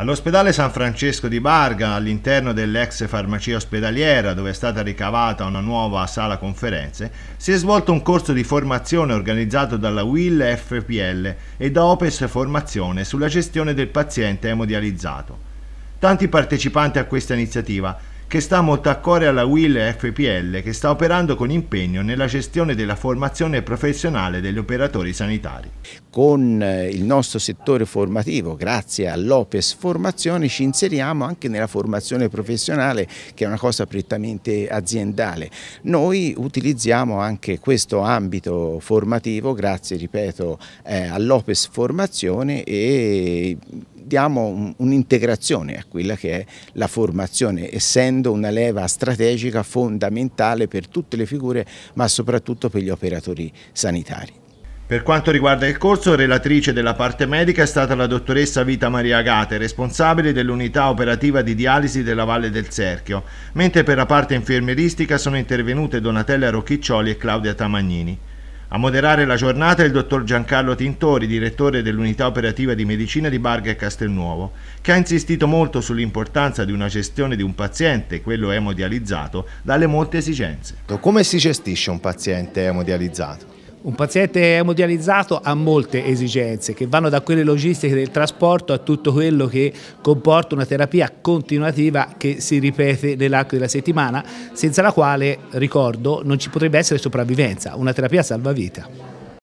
All'ospedale San Francesco di Barga, all'interno dell'ex farmacia ospedaliera, dove è stata ricavata una nuova sala conferenze, si è svolto un corso di formazione organizzato dalla WIL FPL e da OPES Formazione sulla gestione del paziente emodializzato. Tanti partecipanti a questa iniziativa che sta molto a cuore alla WIL FPL che sta operando con impegno nella gestione della formazione professionale degli operatori sanitari. Con eh, il nostro settore formativo, grazie all'Opes Formazione, ci inseriamo anche nella formazione professionale che è una cosa prettamente aziendale. Noi utilizziamo anche questo ambito formativo grazie, ripeto, eh, all'Opes Formazione e diamo un'integrazione a quella che è la formazione, essendo una leva strategica fondamentale per tutte le figure, ma soprattutto per gli operatori sanitari. Per quanto riguarda il corso, relatrice della parte medica è stata la dottoressa Vita Maria Agate, responsabile dell'unità operativa di dialisi della Valle del Cerchio, mentre per la parte infermieristica sono intervenute Donatella Rocchiccioli e Claudia Tamagnini. A moderare la giornata è il dottor Giancarlo Tintori, direttore dell'unità operativa di medicina di Barga e Castelnuovo, che ha insistito molto sull'importanza di una gestione di un paziente, quello emodializzato, dalle molte esigenze. Come si gestisce un paziente emodializzato? Un paziente emodializzato ha molte esigenze che vanno da quelle logistiche del trasporto a tutto quello che comporta una terapia continuativa che si ripete nell'arco della settimana, senza la quale, ricordo, non ci potrebbe essere sopravvivenza, una terapia salvavita.